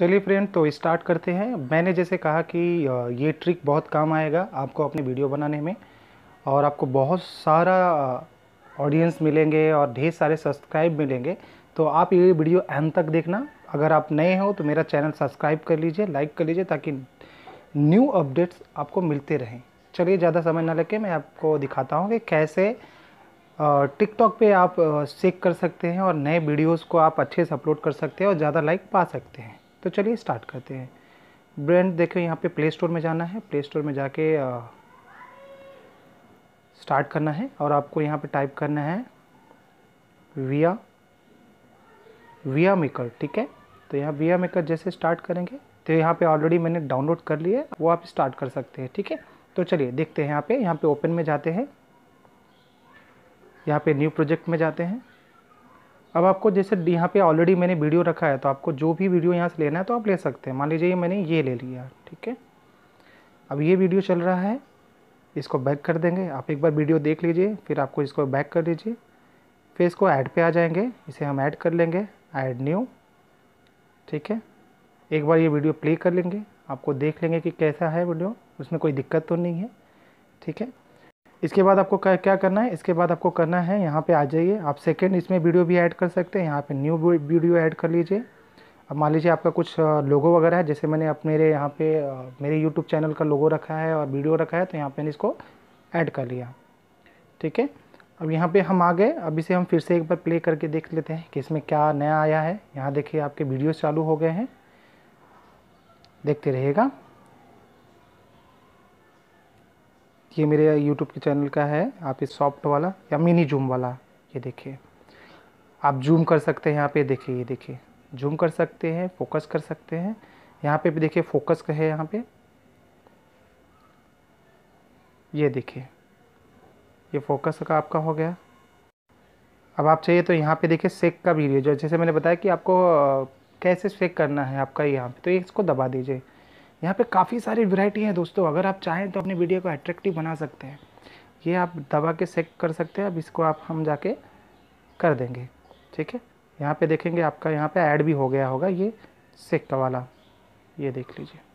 चलिए फ्रेंड तो स्टार्ट करते हैं मैंने जैसे कहा कि ये ट्रिक बहुत काम आएगा आपको अपनी वीडियो बनाने में और आपको बहुत सारा ऑडियंस मिलेंगे और ढेर सारे सब्सक्राइब मिलेंगे तो आप ये वीडियो एंड तक देखना अगर आप नए हो तो मेरा चैनल सब्सक्राइब कर लीजिए लाइक कर लीजिए ताकि न्यू अपडेट्स आपको मिलते रहें चलिए ज़्यादा समय ना लगे मैं आपको दिखाता हूँ कि कैसे टिकटॉक पे आप चेक कर सकते हैं और नए वीडियोस को आप अच्छे से अपलोड कर सकते हैं और ज़्यादा लाइक पा सकते हैं तो चलिए स्टार्ट करते हैं ब्रांड देखो यहाँ पे प्ले स्टोर में जाना है प्ले स्टोर में जाके आ, स्टार्ट करना है और आपको यहाँ पे टाइप करना है विया विया मेकर ठीक है तो यहाँ विया मेकर जैसे स्टार्ट करेंगे तो यहाँ पे ऑलरेडी मैंने डाउनलोड कर लिया है वो आप स्टार्ट कर सकते हैं ठीक है तो चलिए देखते हैं यहाँ पे यहाँ पे ओपन में जाते हैं यहाँ पे न्यू प्रोजेक्ट में जाते हैं अब आपको जैसे यहाँ पे ऑलरेडी मैंने वीडियो रखा है तो आपको जो भी वीडियो यहाँ से लेना है तो आप ले सकते हैं मान लीजिए मैंने ये ले लिया ठीक है अब ये वीडियो चल रहा है इसको बैक कर देंगे आप एक बार वीडियो देख लीजिए फिर आपको इसको बैक कर दीजिए फिर इसको ऐड पे आ जाएंगे इसे हम ऐड कर लेंगे ऐड न्यू ठीक है एक बार ये वीडियो प्ले कर लेंगे आपको देख लेंगे कि कैसा है वीडियो उसमें कोई दिक्कत तो नहीं है ठीक है इसके बाद आपको क्या करना है इसके बाद आपको करना है यहाँ पे आ जाइए आप सेकंड इसमें वीडियो भी ऐड कर सकते हैं यहाँ पे न्यू वीडियो ऐड कर लीजिए अब मान लीजिए आपका कुछ लोगो वगैरह है जैसे मैंने अब मेरे यहाँ पे मेरे यूट्यूब चैनल का लोगो रखा है और वीडियो रखा है तो यहाँ पर इसको ऐड कर लिया ठीक है अब यहाँ पर हम आ गए अब इसे हम फिर से एक बार प्ले करके देख लेते हैं कि इसमें क्या नया आया है यहाँ देखिए आपके वीडियो चालू हो गए हैं देखते रहेगा ये मेरे यूट्यूब के चैनल का है आप इस सॉफ्ट वाला या मिनी जूम वाला ये देखिए आप जूम कर सकते हैं यहाँ पे देखिए ये देखिए जूम कर सकते हैं फोकस कर सकते हैं यहाँ पे भी देखिए फोकस का है यहाँ पे ये देखिए ये फोकस का आपका हो गया अब आप चाहिए तो यहाँ पे देखिए सेक का वीडियो जैसे मैंने बताया कि आपको कैसे सेक करना है आपका यहाँ पे तो इसको दबा दीजिए यहाँ पे काफ़ी सारी वैरायटी है दोस्तों अगर आप चाहें तो अपनी वीडियो को अट्रैक्टिव बना सकते हैं ये आप दबा के सेक कर सकते हैं अब इसको आप हम जाके कर देंगे ठीक है यहाँ पे देखेंगे आपका यहाँ पे ऐड भी हो गया होगा ये सेक का वाला ये देख लीजिए